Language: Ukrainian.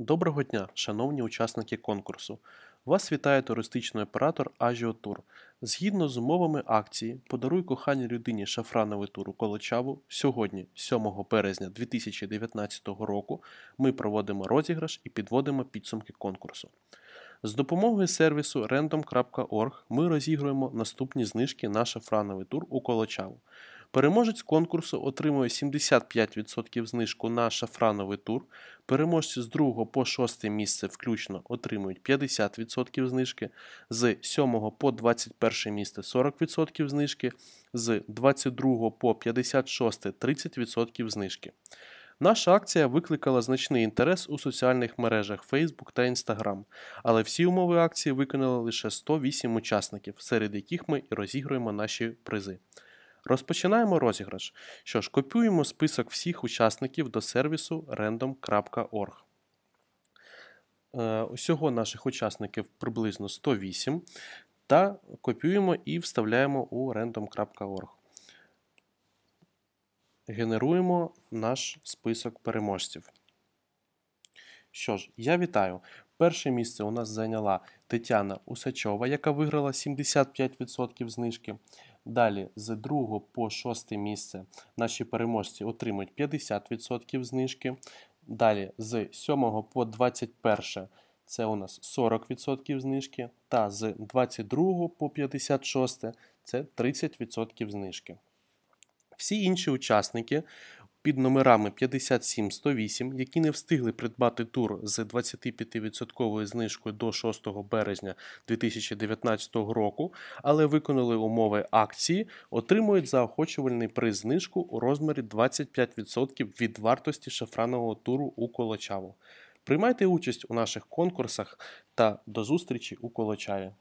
Доброго дня, шановні учасники конкурсу. Вас вітає туристичний оператор Ажіотур. Згідно з умовами акції, подаруй коханій людині шафрановий тур у Колочаву. Сьогодні, 7 березня 2019 року, ми проводимо розіграш і підводимо підсумки конкурсу. З допомогою сервісу random.org ми розігруємо наступні знижки на шафрановий тур у Колочаву. Переможець конкурсу отримує 75% знижку на шафрановий тур. Переможці з 2 по 6 місце включно отримують 50% знижки, з 7 по 21 місце 40% знижки, з 22 по 56 30% знижки. Наша акція викликала значний інтерес у соціальних мережах Facebook та Instagram, але всі умови акції виконали лише 108 учасників, серед яких ми і розігруємо наші призи. Розпочинаємо розіграш. Що ж, копіюємо список всіх учасників до сервісу random.org. Е, усього наших учасників приблизно 108. Та копіюємо і вставляємо у random.org. Генеруємо наш список переможців. Що ж, я вітаю. Перше місце у нас зайняла Тетяна Усачова, яка виграла 75% знижки. Далі з 2 по 6 місце наші переможці отримують 50% знижки. Далі з 7 по 21 це у нас 40% знижки. Та з 22 по 56 це 30% знижки. Всі інші учасники під номерами 57108, які не встигли придбати тур з 25% знижкою до 6 березня 2019 року, але виконали умови акції, отримують заохочувальний приз знижку у розмірі 25% від вартості шафранового туру у Колочаву. Приймайте участь у наших конкурсах та до зустрічі у Колочаві.